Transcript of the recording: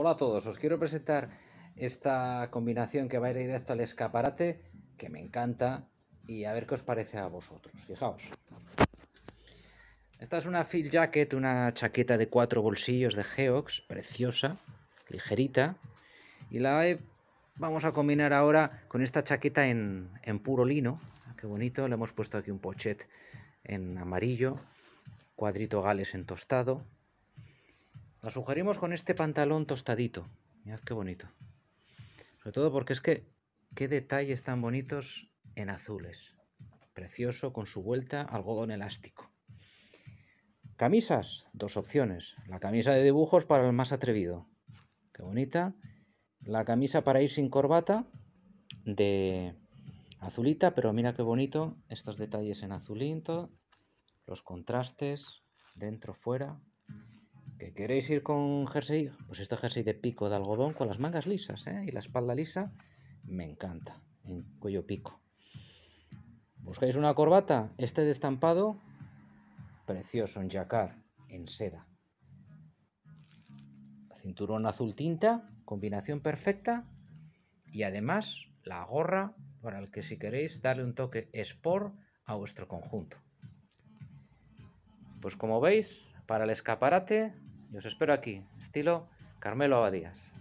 Hola a todos, os quiero presentar esta combinación que va a ir directo al escaparate, que me encanta, y a ver qué os parece a vosotros. Fijaos. Esta es una fill Jacket, una chaqueta de cuatro bolsillos de Geox, preciosa, ligerita, y la vamos a combinar ahora con esta chaqueta en, en, puro lino. Ah, qué bonito, le hemos puesto aquí un pochet en amarillo, cuadrito gales en tostado, la sugerimos con este pantalón tostadito. Mirad qué bonito. Sobre todo porque es que qué detalles tan bonitos en azules. Precioso con su vuelta algodón elástico. Camisas, dos opciones. La camisa de dibujos para el más atrevido. Qué bonita. La camisa para ir sin corbata de azulita, pero mira qué bonito estos detalles en azulito, los contrastes dentro, fuera, ¿Que queréis ir con jersey? Pues este jersey de pico de algodón con las mangas lisas ¿eh? y la espalda lisa me encanta, en cuello pico. ¿Buscáis una corbata? Este de estampado, precioso, en jacar, en seda. Cinturón azul tinta, combinación perfecta. Y además la gorra para el que si queréis darle un toque sport a vuestro conjunto. Pues como veis, para el escaparate y os espero aquí, estilo Carmelo Abadías.